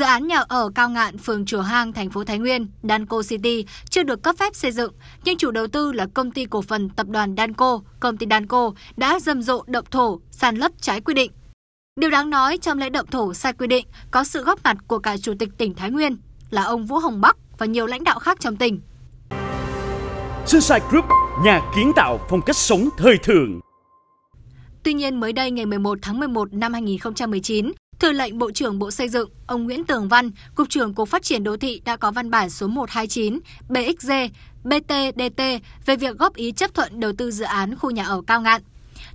Dự án nhà ở Cao Ngạn, phường Chùa Hang, thành phố Thái Nguyên, Danco City chưa được cấp phép xây dựng, nhưng chủ đầu tư là công ty cổ phần tập đoàn Danco, công ty Danco đã rầm rộ động thổ, sàn lấp trái quy định. Điều đáng nói trong lễ động thổ sai quy định có sự góp mặt của cả chủ tịch tỉnh Thái Nguyên là ông Vũ Hồng Bắc và nhiều lãnh đạo khác trong tỉnh. Sunshine Group, nhà kiến tạo phong cách sống thời thượng. Tuy nhiên, mới đây ngày 11 tháng 11 năm 2019, Thư lệnh Bộ trưởng Bộ Xây dựng, ông Nguyễn Tường Văn, Cục trưởng Cục Phát triển Đô thị đã có văn bản số 129 BXG BTDT về việc góp ý chấp thuận đầu tư dự án khu nhà ở cao ngạn.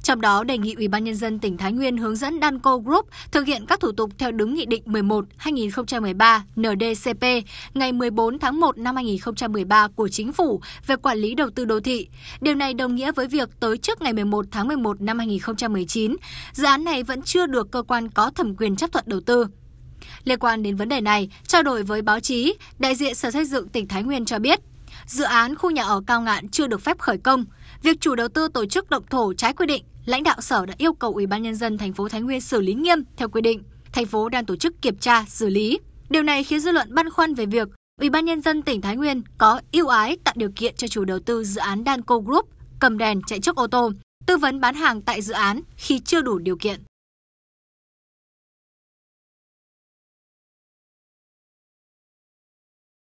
Trong đó đề nghị Ủy ban nhân dân tỉnh Thái Nguyên hướng dẫn Danco Group thực hiện các thủ tục theo đúng Nghị định 11/2013 NDCP ngày 14 tháng 1 năm 2013 của Chính phủ về quản lý đầu tư đô thị. Điều này đồng nghĩa với việc tới trước ngày 11 tháng 11 năm 2019, dự án này vẫn chưa được cơ quan có thẩm quyền chấp thuận đầu tư. Liên quan đến vấn đề này, trao đổi với báo chí, đại diện Sở Xây dựng tỉnh Thái Nguyên cho biết, dự án khu nhà ở Cao Ngạn chưa được phép khởi công. Việc chủ đầu tư tổ chức động thổ trái quy định, lãnh đạo sở đã yêu cầu Ủy ban nhân dân thành phố Thái Nguyên xử lý nghiêm theo quy định. Thành phố đang tổ chức kiểm tra, xử lý. Điều này khiến dư luận băn khoăn về việc Ủy ban nhân dân tỉnh Thái Nguyên có ưu ái tạo điều kiện cho chủ đầu tư dự án Danco Group cầm đèn chạy trước ô tô, tư vấn bán hàng tại dự án khi chưa đủ điều kiện.